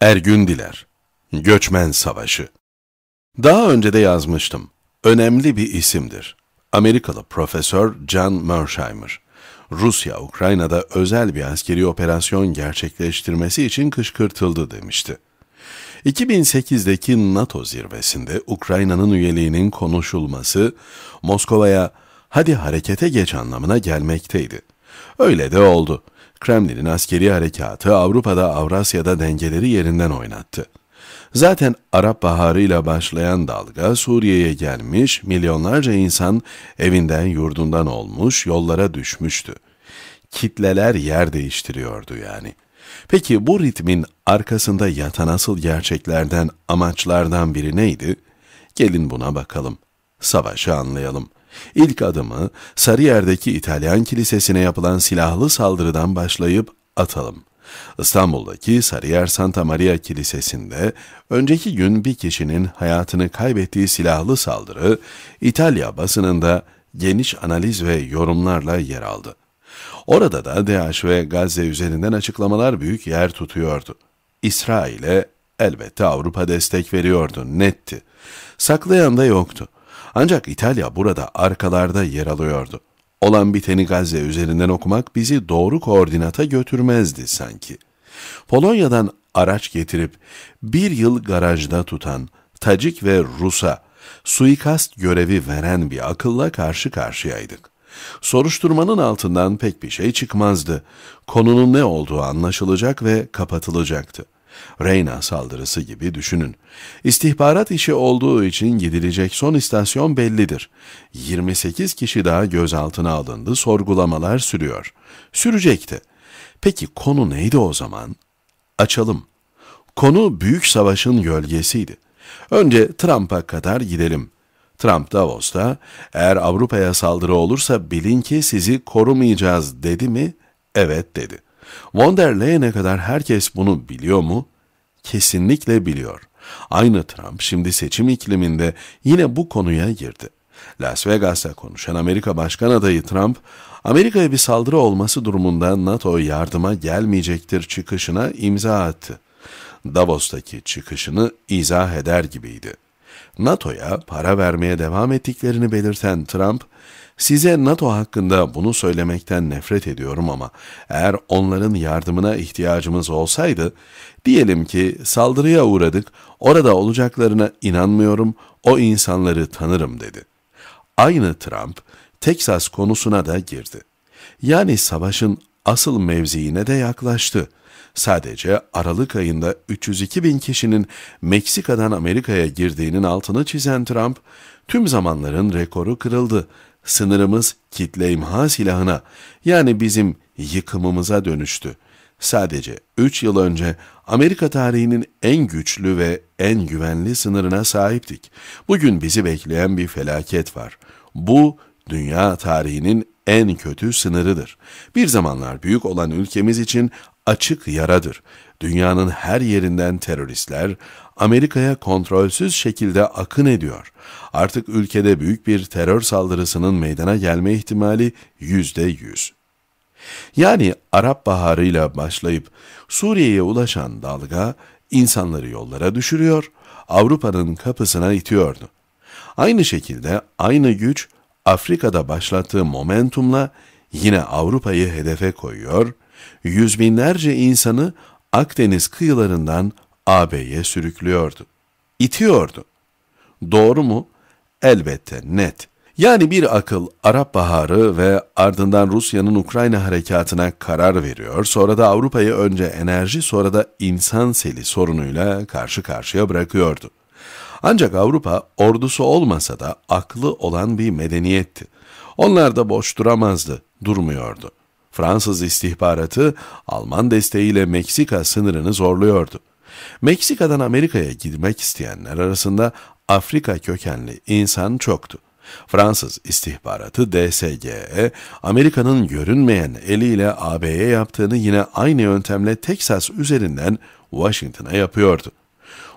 Ergün Diler Göçmen Savaşı Daha önce de yazmıştım. Önemli bir isimdir. Amerikalı Profesör John Mersheimer. Rusya, Ukrayna'da özel bir askeri operasyon gerçekleştirmesi için kışkırtıldı demişti. 2008'deki NATO zirvesinde Ukrayna'nın üyeliğinin konuşulması, Moskova'ya hadi harekete geç anlamına gelmekteydi. Öyle de oldu. Kremlin'in askeri harekatı Avrupa'da Avrasya'da dengeleri yerinden oynattı. Zaten Arap Baharı ile başlayan dalga Suriye'ye gelmiş, milyonlarca insan evinden yurdundan olmuş, yollara düşmüştü. Kitleler yer değiştiriyordu yani. Peki bu ritmin arkasında yatan asıl gerçeklerden, amaçlardan biri neydi? Gelin buna bakalım. Savaşı anlayalım. İlk adımı Sarıyer'deki İtalyan kilisesine yapılan silahlı saldırıdan başlayıp atalım. İstanbul'daki Sarıyer Santa Maria Kilisesi'nde önceki gün bir kişinin hayatını kaybettiği silahlı saldırı İtalya basınında geniş analiz ve yorumlarla yer aldı. Orada da DH ve Gazze üzerinden açıklamalar büyük yer tutuyordu. İsrail'e elbette Avrupa destek veriyordu, netti. Saklayan da yoktu. Ancak İtalya burada arkalarda yer alıyordu. Olan biteni Gazze üzerinden okumak bizi doğru koordinata götürmezdi sanki. Polonya'dan araç getirip bir yıl garajda tutan Tacik ve Rus'a suikast görevi veren bir akılla karşı karşıyaydık. Soruşturmanın altından pek bir şey çıkmazdı. Konunun ne olduğu anlaşılacak ve kapatılacaktı. Reyna saldırısı gibi düşünün. İstihbarat işi olduğu için gidilecek son istasyon bellidir. 28 kişi daha gözaltına alındı, sorgulamalar sürüyor. Sürecekti. Peki konu neydi o zaman? Açalım. Konu Büyük Savaş'ın gölgesiydi. Önce Trump'a kadar gidelim. Trump Davos'ta eğer Avrupa'ya saldırı olursa bilin ki sizi korumayacağız dedi mi? Evet dedi. Von der Leyen'e kadar herkes bunu biliyor mu? Kesinlikle biliyor. Aynı Trump şimdi seçim ikliminde yine bu konuya girdi. Las Vegas'ta konuşan Amerika Başkan Adayı Trump, Amerika'ya bir saldırı olması durumunda NATO yardıma gelmeyecektir çıkışına imza attı. Davos'taki çıkışını izah eder gibiydi. NATO'ya para vermeye devam ettiklerini belirten Trump, Size NATO hakkında bunu söylemekten nefret ediyorum ama eğer onların yardımına ihtiyacımız olsaydı, diyelim ki saldırıya uğradık, orada olacaklarına inanmıyorum, o insanları tanırım dedi. Aynı Trump, Teksas konusuna da girdi. Yani savaşın asıl mevziine de yaklaştı. Sadece Aralık ayında 302 bin kişinin Meksika'dan Amerika'ya girdiğinin altını çizen Trump, tüm zamanların rekoru kırıldı. Sınırımız kitle imha silahına yani bizim yıkımımıza dönüştü. Sadece 3 yıl önce Amerika tarihinin en güçlü ve en güvenli sınırına sahiptik. Bugün bizi bekleyen bir felaket var. Bu dünya tarihinin en kötü sınırıdır. Bir zamanlar büyük olan ülkemiz için açık yaradır. Dünyanın her yerinden teröristler Amerika'ya kontrolsüz şekilde akın ediyor. Artık ülkede büyük bir terör saldırısının meydana gelme ihtimali yüzde yüz. Yani Arap Baharı ile başlayıp Suriye'ye ulaşan dalga insanları yollara düşürüyor, Avrupa'nın kapısına itiyordu. Aynı şekilde aynı güç Afrika'da başlattığı momentumla yine Avrupa'yı hedefe koyuyor yüz binlerce insanı Akdeniz kıyılarından AB'ye sürüklüyordu. İtiyordu. Doğru mu? Elbette net. Yani bir akıl Arap Baharı ve ardından Rusya'nın Ukrayna harekatına karar veriyor, sonra da Avrupa'yı önce enerji sonra da insan seli sorunuyla karşı karşıya bırakıyordu. Ancak Avrupa ordusu olmasa da aklı olan bir medeniyetti. Onlar da boş duramazdı, durmuyordu. Fransız istihbaratı Alman desteğiyle Meksika sınırını zorluyordu. Meksika'dan Amerika'ya gitmek isteyenler arasında Afrika kökenli insan çoktu. Fransız istihbaratı DSGE, Amerika'nın görünmeyen eliyle AB'ye yaptığını yine aynı yöntemle Teksas üzerinden Washington'a yapıyordu.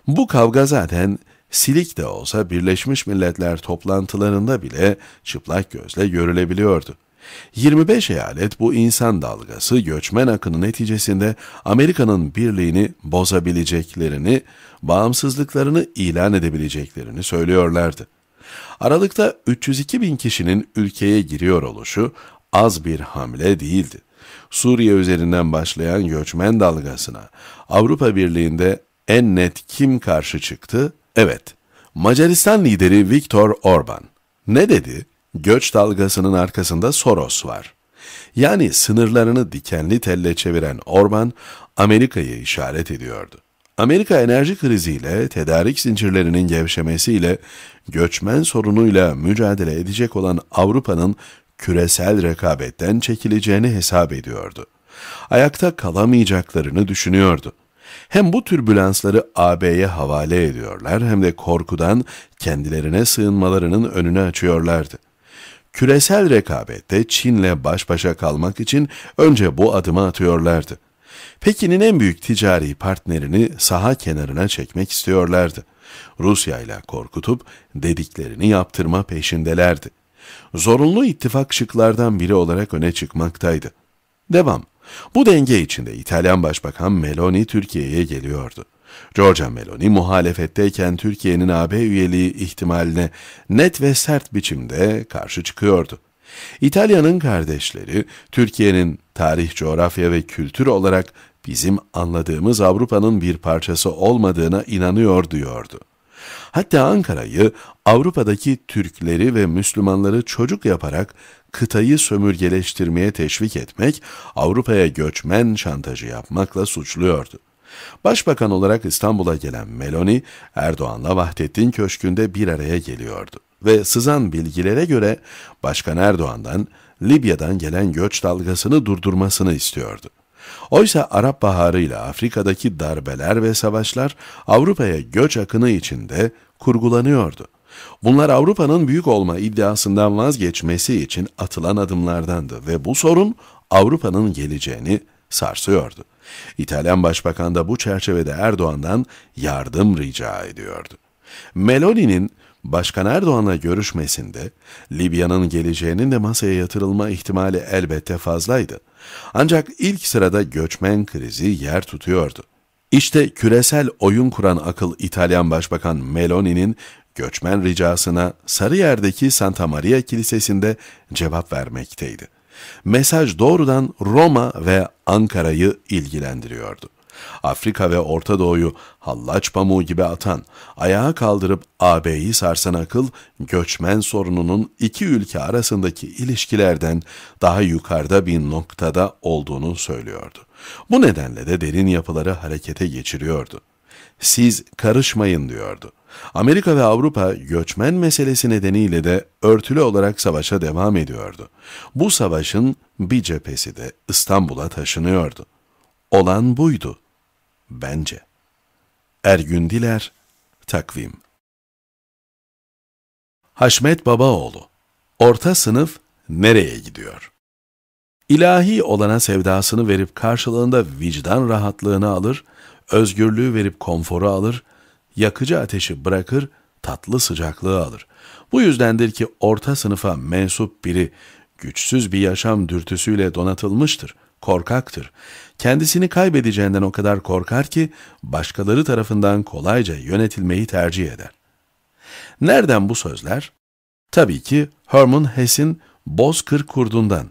Bu kavga zaten silik de olsa Birleşmiş Milletler toplantılarında bile çıplak gözle görülebiliyordu. 25 eyalet bu insan dalgası göçmen akını neticesinde Amerika'nın birliğini bozabileceklerini, bağımsızlıklarını ilan edebileceklerini söylüyorlardı. Aralıkta 302 bin kişinin ülkeye giriyor oluşu az bir hamle değildi. Suriye üzerinden başlayan göçmen dalgasına Avrupa Birliği'nde en net kim karşı çıktı? Evet, Macaristan lideri Viktor Orban. Ne dedi? Göç dalgasının arkasında Soros var. Yani sınırlarını dikenli telle çeviren Orban, Amerika'yı işaret ediyordu. Amerika enerji kriziyle, tedarik zincirlerinin gevşemesiyle, göçmen sorunuyla mücadele edecek olan Avrupa'nın küresel rekabetten çekileceğini hesap ediyordu. Ayakta kalamayacaklarını düşünüyordu. Hem bu türbülansları AB'ye havale ediyorlar hem de korkudan kendilerine sığınmalarının önünü açıyorlardı. Küresel rekabette Çin'le baş başa kalmak için önce bu adımı atıyorlardı. Pekin'in en büyük ticari partnerini saha kenarına çekmek istiyorlardı. Rusya ile korkutup dediklerini yaptırma peşindelerdi. Zorunlu ittifak şıklardan biri olarak öne çıkmaktaydı. Devam. Bu denge içinde İtalyan Başbakan Meloni Türkiye'ye geliyordu. Giorgia Meloni muhalefetteyken Türkiye'nin AB üyeliği ihtimaline net ve sert biçimde karşı çıkıyordu. İtalya'nın kardeşleri, Türkiye'nin tarih, coğrafya ve kültür olarak bizim anladığımız Avrupa'nın bir parçası olmadığına inanıyor diyordu. Hatta Ankara'yı Avrupa'daki Türkleri ve Müslümanları çocuk yaparak kıtayı sömürgeleştirmeye teşvik etmek, Avrupa'ya göçmen şantajı yapmakla suçluyordu. Başbakan olarak İstanbul'a gelen Meloni, Erdoğan'la Vahdettin Köşkü'nde bir araya geliyordu ve sızan bilgilere göre Başkan Erdoğan'dan Libya'dan gelen göç dalgasını durdurmasını istiyordu. Oysa Arap Baharı ile Afrika'daki darbeler ve savaşlar Avrupa'ya göç akını içinde kurgulanıyordu. Bunlar Avrupa'nın büyük olma iddiasından vazgeçmesi için atılan adımlardandı ve bu sorun Avrupa'nın geleceğini sarsıyordu. İtalyan Başbakan da bu çerçevede Erdoğan'dan yardım rica ediyordu. Meloni'nin Başkan Erdoğan'la görüşmesinde Libya'nın geleceğinin de masaya yatırılma ihtimali elbette fazlaydı. Ancak ilk sırada göçmen krizi yer tutuyordu. İşte küresel oyun kuran akıl İtalyan Başbakan Meloni'nin göçmen ricasına Sarıyer'deki Santa Maria Kilisesi'nde cevap vermekteydi. Mesaj doğrudan Roma ve Ankara'yı ilgilendiriyordu. Afrika ve Orta Doğu'yu hallaç pamuğu gibi atan, ayağa kaldırıp AB'yi sarsan akıl, göçmen sorununun iki ülke arasındaki ilişkilerden daha yukarıda bir noktada olduğunu söylüyordu. Bu nedenle de derin yapıları harekete geçiriyordu siz karışmayın diyordu. Amerika ve Avrupa göçmen meselesi nedeniyle de örtülü olarak savaşa devam ediyordu. Bu savaşın bir cephesi de İstanbul'a taşınıyordu. Olan buydu. Bence. Ergün Diler, Takvim Haşmet Babaoğlu Orta sınıf nereye gidiyor? İlahi olana sevdasını verip karşılığında vicdan rahatlığını alır, Özgürlüğü verip konforu alır, yakıcı ateşi bırakır, tatlı sıcaklığı alır. Bu yüzdendir ki orta sınıfa mensup biri güçsüz bir yaşam dürtüsüyle donatılmıştır, korkaktır. Kendisini kaybedeceğinden o kadar korkar ki başkaları tarafından kolayca yönetilmeyi tercih eder. Nereden bu sözler? Tabii ki Herman Hesse'in Bozkır Kurdu'ndan.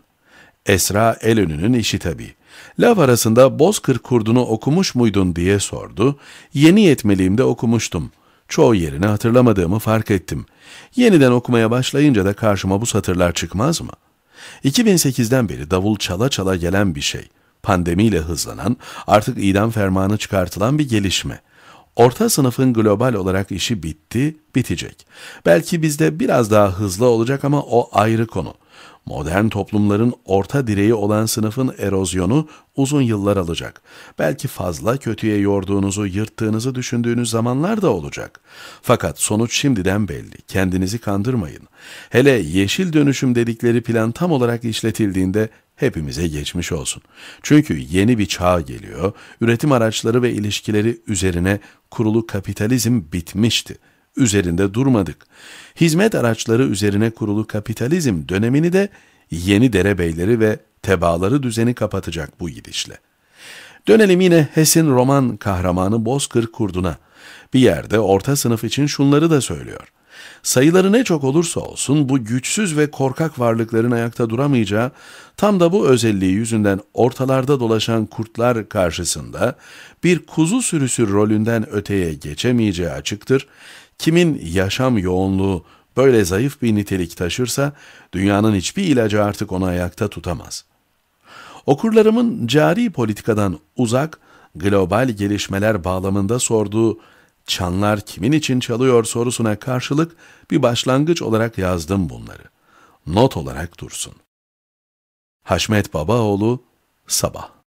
Esra Elönü'nün işi tabii. Laf arasında Bozkır kurdunu okumuş muydun diye sordu. Yeni yetmeliğimde okumuştum. Çoğu yerini hatırlamadığımı fark ettim. Yeniden okumaya başlayınca da karşıma bu satırlar çıkmaz mı? 2008'den beri davul çala çala gelen bir şey. Pandemiyle hızlanan, artık idam fermanı çıkartılan bir gelişme. Orta sınıfın global olarak işi bitti, bitecek. Belki bizde biraz daha hızlı olacak ama o ayrı konu. Modern toplumların orta direği olan sınıfın erozyonu uzun yıllar alacak. Belki fazla kötüye yorduğunuzu, yırttığınızı düşündüğünüz zamanlar da olacak. Fakat sonuç şimdiden belli. Kendinizi kandırmayın. Hele yeşil dönüşüm dedikleri plan tam olarak işletildiğinde hepimize geçmiş olsun. Çünkü yeni bir çağ geliyor, üretim araçları ve ilişkileri üzerine kurulu kapitalizm bitmişti üzerinde durmadık. Hizmet araçları üzerine kurulu kapitalizm dönemini de yeni derebeyleri ve tebaları düzeni kapatacak bu gidişle. Dönelim yine Hess'in roman kahramanı Bozkır Kurdu'na. Bir yerde orta sınıf için şunları da söylüyor. Sayıları ne çok olursa olsun bu güçsüz ve korkak varlıkların ayakta duramayacağı tam da bu özelliği yüzünden ortalarda dolaşan kurtlar karşısında bir kuzu sürüsü rolünden öteye geçemeyeceği açıktır Kimin yaşam yoğunluğu böyle zayıf bir nitelik taşırsa dünyanın hiçbir ilacı artık onu ayakta tutamaz. Okurlarımın cari politikadan uzak, global gelişmeler bağlamında sorduğu çanlar kimin için çalıyor sorusuna karşılık bir başlangıç olarak yazdım bunları. Not olarak dursun. Haşmet Babaoğlu Sabah